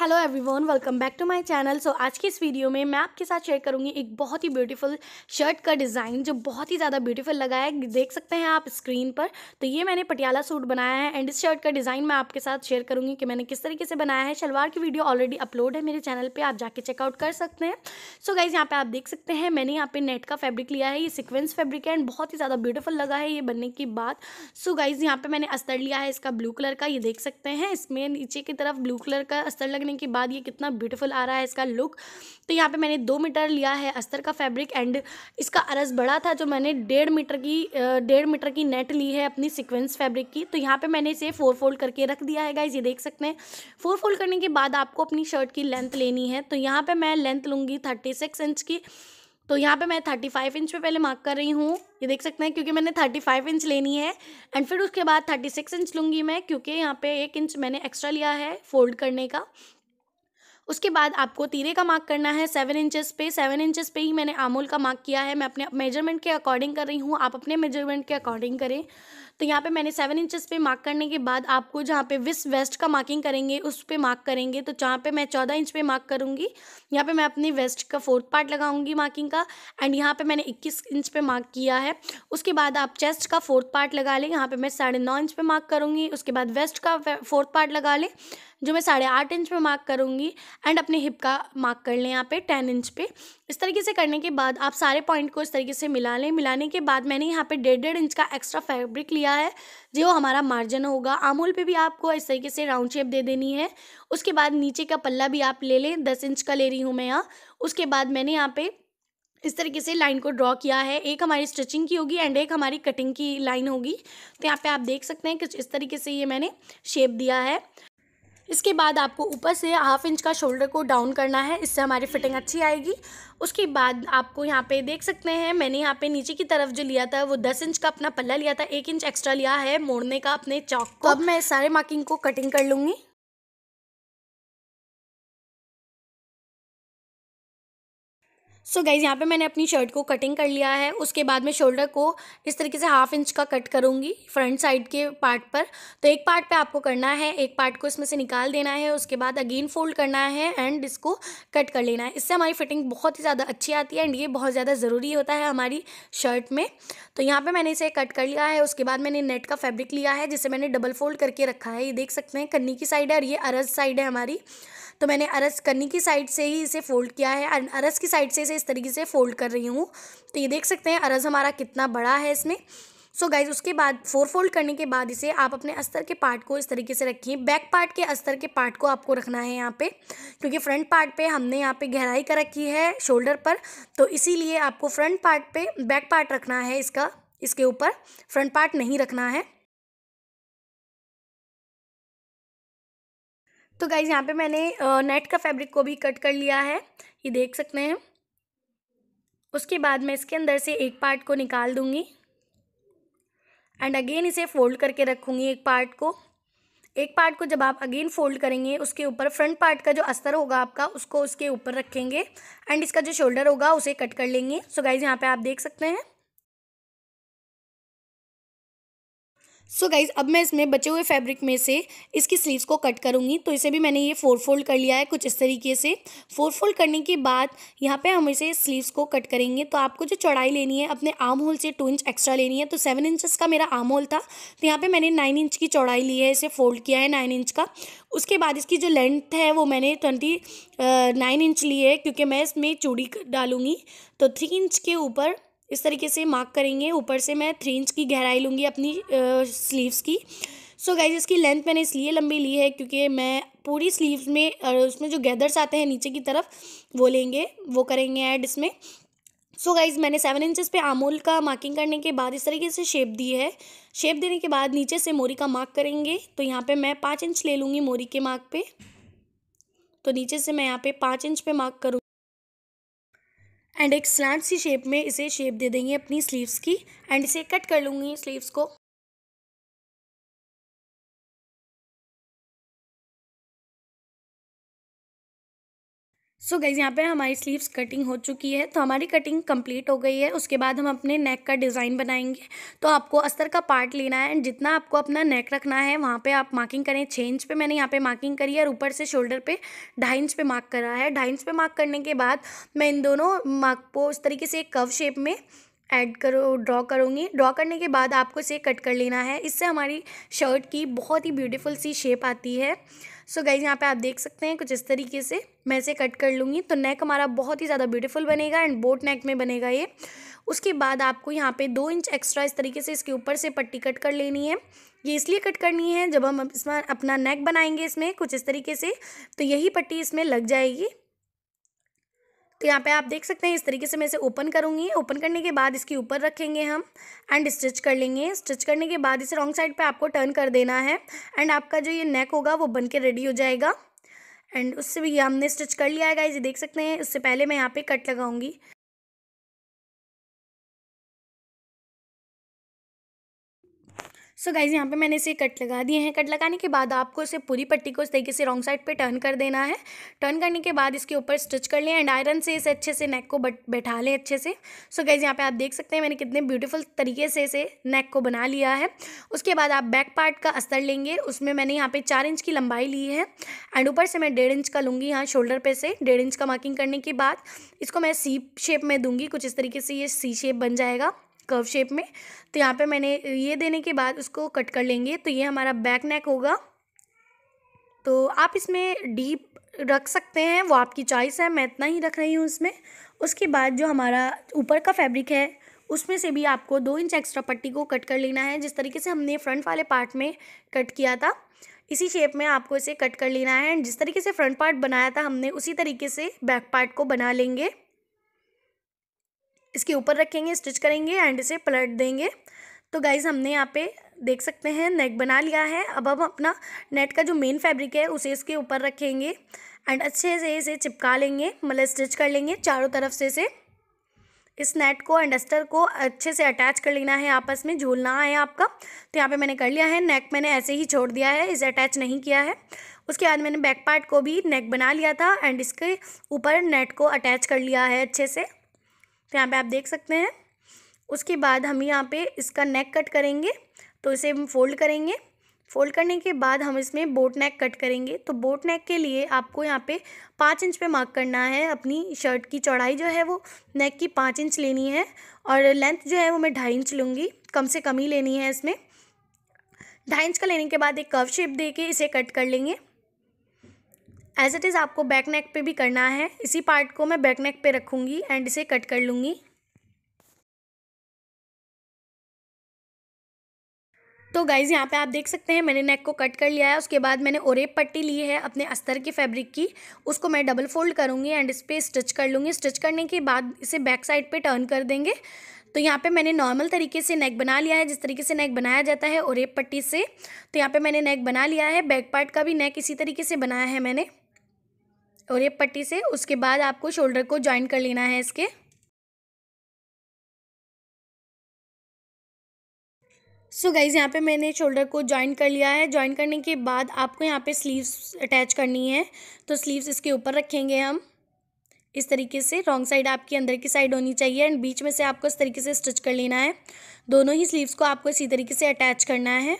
hello everyone welcome back to my channel so आज की इस वीडियो में मैं आपके साथ शेयर करूंगी एक बहुत ही ब्यूटीफुल शर्ट का डिज़ाइन जो बहुत ही ज़्यादा ब्यूटीफुल लगा है देख सकते हैं आप स्क्रीन पर तो ये मैंने पटियाला सूट बनाया है एंड इस शर्ट का डिज़ाइन मैं आपके साथ शेयर करूंगी कि मैंने किस तरीके से बनाया है शलवार की वीडियो ऑलरेडी अपलोड है मेरे चैनल पर आप जाके चेकआउट कर सकते हैं सो गाइज यहाँ पर आप देख सकते हैं मैंने यहाँ पे नेट का फैब्रिक लिया है ये सिक्वेंस फैब्रिक है एंड बहुत ही ज़्यादा ब्यूटीफुल लगा है ये बनने की बात सो गाइज़ यहाँ पर मैंने अस्तर लिया है इसका ब्लू कलर का ये देख सकते हैं इसमें नीचे की तरफ ब्लू कलर का अस्तर लगने लगने के बाद ये कितना ब्यूटीफुल आ रहा है इसका लुक तो यहाँ पे मैंने दो मीटर लिया है अस्तर का फैब्रिक एंड इसका अरस बड़ा था जो मैंने डेढ़ मीटर की डेढ़ मीटर की नेट ली है अपनी सिक्वेंस फैब्रिक की तो यहाँ पर मैंने इसे फोर फोल्ड करके रख दिया है गाइज ये देख सकते हैं फोर फोल्ड करने के बाद आपको अपनी शर्ट की लेंथ लेनी है तो यहाँ पर मैं लेंथ लूँगी थर्टी सिक्स इंच की तो यहाँ पे मैं थर्टी फाइव इंच पे पहले मार्क कर रही हूँ ये देख सकते हैं क्योंकि मैंने थर्टी फाइव इंच लेनी है एंड फिर उसके बाद थर्टी सिक्स इंच लूँगी मैं क्योंकि यहाँ पे एक इंच मैंने एक्स्ट्रा लिया है फोल्ड करने का उसके बाद आपको तीरे का मार्क करना है सेवन इंचेस पे सेवन इंचेस पे ही मैंने आमूल का मार्क किया है मैं अपने मेजरमेंट के अकॉर्डिंग कर रही हूँ आप अपने मेजरमेंट के अकॉर्डिंग करें तो यहाँ पे मैंने सेवन इंचेस पे मार्क करने के बाद आपको जहाँ पे विस वेस्ट का मार्किंग करेंगे उस पर मार्क करेंगे तो जहाँ पे मैं चौदह इंच पे मार्क करूँगी यहाँ पे मैं अपनी वेस्ट का फोर्थ पार्ट लगाऊंगी मार्किंग का एंड यहाँ पे मैंने इक्कीस इंच पे मार्क किया है उसके बाद आप चेस्ट का फोर्थ पार्ट लगा लें यहाँ पे मैं साढ़े नौ इंच पे मार्क करूँगी उसके बाद वेस्ट का फोर्थ पार्ट लगा लें जो मैं साढ़े आठ इंच पे मार्क करूँगी एंड अपने हिप का मार्क कर लें यहाँ पे टेन इंच पे इस तरीके से करने के बाद आप सारे पॉइंट को इस तरीके से मिला लें मिलाने के बाद मैंने यहाँ पे डेढ़ डेढ़ इंच का एक्स्ट्रा फैब्रिक लिया है जो हमारा मार्जिन होगा आमूल पर भी आपको इस तरीके से राउंड शेप दे देनी है उसके बाद नीचे का पल्ला भी आप ले लें दस इंच का ले रही हूँ मैं यहाँ उसके बाद मैंने यहाँ पे इस तरीके से लाइन को ड्रॉ किया है एक हमारी स्टिचिंग की होगी एंड एक हमारी कटिंग की लाइन होगी तो यहाँ पे आप देख सकते हैं कि इस तरीके से ये मैंने शेप दिया है इसके बाद आपको ऊपर से हाफ इंच का शोल्डर को डाउन करना है इससे हमारी फिटिंग अच्छी आएगी उसके बाद आपको यहाँ पे देख सकते हैं मैंने यहाँ पे नीचे की तरफ जो लिया था वो दस इंच का अपना पल्ला लिया था एक इंच एक्स्ट्रा लिया है मोड़ने का अपने चौक को अब मैं सारे मार्किंग को कटिंग कर लूँगी सो गाइज़ यहाँ पे मैंने अपनी शर्ट को कटिंग कर लिया है उसके बाद मैं शोल्डर को इस तरीके से हाफ इंच का कट करूँगी फ्रंट साइड के पार्ट पर तो एक पार्ट पे आपको करना है एक पार्ट को इसमें से निकाल देना है उसके बाद अगेन फोल्ड करना है एंड इसको कट कर लेना है इससे हमारी फिटिंग बहुत ही ज़्यादा अच्छी आती है एंड ये बहुत ज़्यादा ज़रूरी होता है हमारी शर्ट में तो यहाँ पर मैंने इसे कट कर लिया है उसके बाद मैंने नेट का फैब्रिक लिया है जिसे मैंने डबल फोल्ड करके रखा है ये देख सकते हैं कन्नी की साइड है और ये अरज साइड है हमारी तो मैंने अरस कन्नी की साइड से ही इसे फोल्ड किया है अरस की साइड से इसे इस तरीके से फोल्ड कर रही हूँ तो ये देख सकते हैं अरस हमारा कितना बड़ा है इसमें सो so गाइज उसके बाद फोर फोल्ड करने के बाद इसे आप अपने अस्तर के पार्ट को इस तरीके से रखिए बैक पार्ट के अस्तर के पार्ट को आपको रखना है यहाँ पे क्योंकि फ्रंट पार्ट पे हमने यहाँ पे गहराई कर रखी है शोल्डर पर तो इसीलिए आपको फ्रंट पार्ट पे बैक पार्ट रखना है इसका इसके ऊपर फ्रंट पार्ट नहीं रखना है तो गाइज़ यहाँ पे मैंने नेट का फैब्रिक को भी कट कर लिया है ये देख सकते हैं उसके बाद मैं इसके अंदर से एक पार्ट को निकाल दूँगी एंड अगेन इसे फोल्ड करके रखूँगी एक पार्ट को एक पार्ट को जब आप अगेन फोल्ड करेंगे उसके ऊपर फ्रंट पार्ट का जो अस्तर होगा आपका उसको उसके ऊपर रखेंगे एंड इसका जो शोल्डर होगा उसे कट कर लेंगे सो गाइज यहाँ पे आप देख सकते हैं सो so गाइज़ अब मैं इसमें बचे हुए फैब्रिक में से इसकी स्लीव्स को कट करूँगी तो इसे भी मैंने ये फोर फोल्ड कर लिया है कुछ इस तरीके से फोर फोल्ड करने के बाद यहाँ पे हम इसे स्लीव्स को कट करेंगे तो आपको जो चौड़ाई लेनी है अपने आर्म होल से टू इंच एक्स्ट्रा लेनी है तो सेवन इंचज़ का मेरा आर्म होल था तो यहाँ पर मैंने नाइन इंच की चौड़ाई ली है इसे फोल्ड किया है नाइन इंच का उसके बाद इसकी जो लेंथ है वो मैंने ट्वेंटी नाइन इंच ली है क्योंकि मैं इसमें चूड़ी डालूंगी तो थ्री इंच के ऊपर इस तरीके से मार्क करेंगे ऊपर से मैं थ्री इंच की गहराई लूँगी अपनी स्लीव्स की सो so गाइज इसकी लेंथ मैंने इसलिए लंबी ली है क्योंकि मैं पूरी स्लीव्स में और उसमें जो गैदर्स आते हैं नीचे की तरफ वो लेंगे वो करेंगे ऐड इसमें सो so गाइज़ मैंने सेवन इंचज़ पे आमूल का मार्किंग करने के बाद इस तरीके से शेप दी है शेप देने के बाद नीचे से मोरी का मार्क करेंगे तो यहाँ पे मैं पाँच इंच ले लूँगी मोरी के मार्क पे तो नीचे से मैं यहाँ पे पाँच इंच पे मार्क करूँ एंड एक स्लैंड सी शेप में इसे शेप दे देंगे अपनी स्लीव्स की एंड इसे कट कर लूँगी स्लीव्स को सो so यहाँ पे हमारी स्लीव्स कटिंग हो चुकी है तो हमारी कटिंग कंप्लीट हो गई है उसके बाद हम अपने नेक का डिज़ाइन बनाएंगे तो आपको अस्तर का पार्ट लेना है एंड जितना आपको अपना नेक रखना है वहाँ पे आप मार्किंग करें छः इंच पे मैंने यहाँ पे मार्किंग करी है और ऊपर से शोल्डर पे ढाई इंच पे मार्क करा है ढाई इंच पे मार्क करने के बाद मैं इन दोनों मार्क को उस तरीके से एक कव शेप में ऐड करो ड्रॉ करूँगी ड्रॉ करने के बाद आपको इसे कट कर लेना है इससे हमारी शर्ट की बहुत ही ब्यूटीफुल सी शेप आती है सो गाइज यहाँ पे आप देख सकते हैं कुछ इस तरीके से मैं इसे कट कर लूँगी तो नेक हमारा बहुत ही ज़्यादा ब्यूटीफुल बनेगा एंड बोट नेक में बनेगा ये उसके बाद आपको यहाँ पे दो इंच एक्स्ट्रा इस तरीके से इसके ऊपर से पट्टी कट कर लेनी है ये इसलिए कट करनी है जब हम इसमें अपना नेक बनाएंगे इसमें कुछ इस तरीके से तो यही पट्टी इसमें लग जाएगी तो यहाँ पे आप देख सकते हैं इस तरीके से मैं इसे ओपन करूँगी ओपन करने के बाद इसके ऊपर रखेंगे हम एंड स्टिच कर लेंगे स्टिच करने के बाद इसे रॉन्ग साइड पे आपको टर्न कर देना है एंड आपका जो ये नेक होगा वो बन के रेडी हो जाएगा एंड उससे भी हमने स्टिच कर लिया है गाइज ये देख सकते हैं उससे पहले मैं यहाँ पर कट लगाऊंगी सो गाइज यहाँ पे मैंने इसे कट लगा दिए हैं कट लगाने के बाद आपको इसे पूरी पट्टी को इस तरीके से रॉन्ग साइड पे टर्न कर देना है टर्न करने के बाद इसके ऊपर स्टिच कर लें एंड आयरन से इसे अच्छे से नेक को बैठा लें अच्छे से सो गाइज यहाँ पे आप देख सकते हैं मैंने कितने ब्यूटीफुल तरीके से इसे नेक को बना लिया है उसके बाद आप बैक पार्ट का अस्तर लेंगे उसमें मैंने यहाँ पर चार इंच की लंबाई ली है एंड ऊपर से मैं डेढ़ इंच का लूँगी यहाँ शोल्डर पे से डेढ़ इंच का मार्किंग करने के बाद इसको मैं सी शेप में दूंगी कुछ इस तरीके से ये सी शेप बन जाएगा कर्व शेप में तो यहाँ पे मैंने ये देने के बाद उसको कट कर लेंगे तो ये हमारा बैक नेक होगा तो आप इसमें डीप रख सकते हैं वो आपकी चॉइस है मैं इतना ही रख रही हूँ उसमें उसके बाद जो हमारा ऊपर का फैब्रिक है उसमें से भी आपको दो इंच एक्स्ट्रा पट्टी को कट कर लेना है जिस तरीके से हमने फ्रंट वाले पार्ट में कट किया था इसी शेप में आपको इसे कट कर लेना है एंड जिस तरीके से फ्रंट पार्ट बनाया था हमने उसी तरीके से बैक पार्ट को बना लेंगे इसके ऊपर रखेंगे स्टिच करेंगे एंड इसे पलट देंगे तो गाइज़ हमने यहाँ पे देख सकते हैं नेक बना लिया है अब हम अपना नेट का जो मेन फैब्रिक है उसे इसके ऊपर रखेंगे एंड अच्छे से इसे चिपका लेंगे मतलब स्टिच कर लेंगे चारों तरफ से इसे इस नेट को एंडस्टर को अच्छे से अटैच कर लेना है आपस में झूलना है आपका तो यहाँ पे मैंने कर लिया है नेक मैंने ऐसे ही छोड़ दिया है इसे अटैच नहीं किया है उसके बाद मैंने बैक पार्ट को भी नेक बना लिया था एंड इसके ऊपर नेट को अटैच कर लिया है अच्छे से तो यहाँ पे आप देख सकते हैं उसके बाद हम यहाँ पे इसका नेक कट करेंगे तो इसे हम फोल्ड करेंगे फोल्ड करने के बाद हम इसमें बोट नेक कट करेंगे तो बोट नेक के लिए आपको यहाँ पे पाँच इंच पे मार्क करना है अपनी शर्ट की चौड़ाई जो है वो नेक की पाँच इंच लेनी है और लेंथ जो है वो मैं ढाई इंच लूँगी कम से कम ही लेनी है इसमें ढाई इंच का लेने के बाद एक कर्व शेप दे के इसे कट कर लेंगे एज इट इज़ आपको बैक नेक पे भी करना है इसी पार्ट को मैं बैक नेक पे रखूँगी एंड इसे कट कर लूँगी तो गाइज़ यहाँ पे आप देख सकते हैं मैंने नेक को कट कर लिया है उसके बाद मैंने ओरेप पट्टी ली है अपने अस्तर की फैब्रिक की उसको मैं डबल फोल्ड करूँगी एंड इस पर स्टिच कर लूँगी स्टिच करने के बाद इसे बैक साइड पे टर्न कर देंगे तो यहाँ पे मैंने नॉर्मल तरीके से नेक बना लिया है जिस तरीके से नेक बनाया जाता है ओरेप पट्टी से तो यहाँ पर मैंने नेक बना लिया है बैक पार्ट का भी नेक इसी तरीके से बनाया है मैंने और ये पट्टी से उसके बाद आपको शोल्डर को ज्वाइन कर लेना है इसके सो so गाइज़ यहाँ पे मैंने शोल्डर को ज्वाइन कर लिया है ज्वाइन करने के बाद आपको यहाँ पे स्लीव्स अटैच करनी है तो स्लीव्स इसके ऊपर रखेंगे हम इस तरीके से रॉन्ग साइड आपकी अंदर की साइड होनी चाहिए एंड बीच में से आपको इस तरीके से स्टिच कर लेना है दोनों ही स्लीव्स को आपको इसी तरीके से अटैच करना है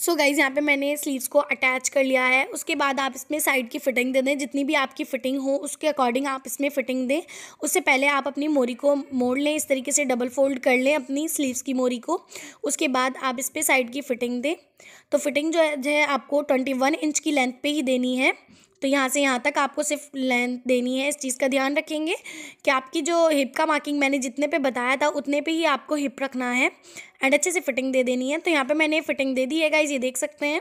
सो गाइज़ यहाँ पे मैंने स्लीव्स को अटैच कर लिया है उसके बाद आप इसमें साइड की फिटिंग दे दें जितनी भी आपकी फिटिंग हो उसके अकॉर्डिंग आप इसमें फिटिंग दें उससे पहले आप अपनी मोरी को मोड़ लें इस तरीके से डबल फोल्ड कर लें अपनी स्लीव्स की मोरी को उसके बाद आप इस पर साइड की फिटिंग दें तो फिटिंग जो है आपको ट्वेंटी वन इंच की लेंथ पर ही देनी है तो यहाँ से यहाँ तक आपको सिर्फ लेंथ देनी है इस चीज़ का ध्यान रखेंगे कि आपकी जो हिप का मार्किंग मैंने जितने पे बताया था उतने पे ही आपको हिप रखना है एंड अच्छे से फिटिंग दे देनी है तो यहाँ पे मैंने फिटिंग दे दी है गाइज ये देख सकते हैं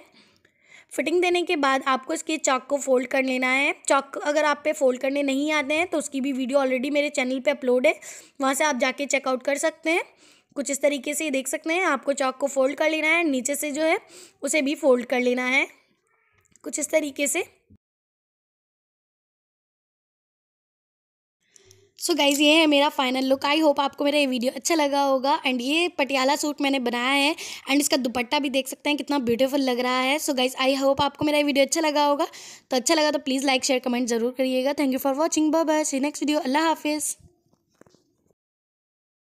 फिटिंग देने के बाद आपको इसके चॉक को फोल्ड कर लेना है चॉक अगर आप पे फोल्ड करने नहीं आते हैं तो उसकी भी वीडियो ऑलरेडी मेरे चैनल पर अपलोड है वहाँ से आप जाके चेकआउट कर सकते हैं कुछ इस तरीके से ये देख सकते हैं आपको चॉक को फोल्ड कर लेना है नीचे से जो है उसे भी फोल्ड कर लेना है कुछ इस तरीके से सो so गाइज़ ये है मेरा फाइनल लुक आई होप आपको मेरा ये वीडियो अच्छा लगा होगा एंड ये पटियाला सूट मैंने बनाया है एंड इसका दुपट्टा भी देख सकते हैं कितना ब्यूटीफुल लग रहा है सो गाइज़ आई होप आपको मेरा ये वीडियो अच्छा लगा होगा तो अच्छा लगा तो प्लीज़ लाइक शेयर कमेंट जरूर करिएगा thank you for watching bye see next video अल्लाह हाफिज़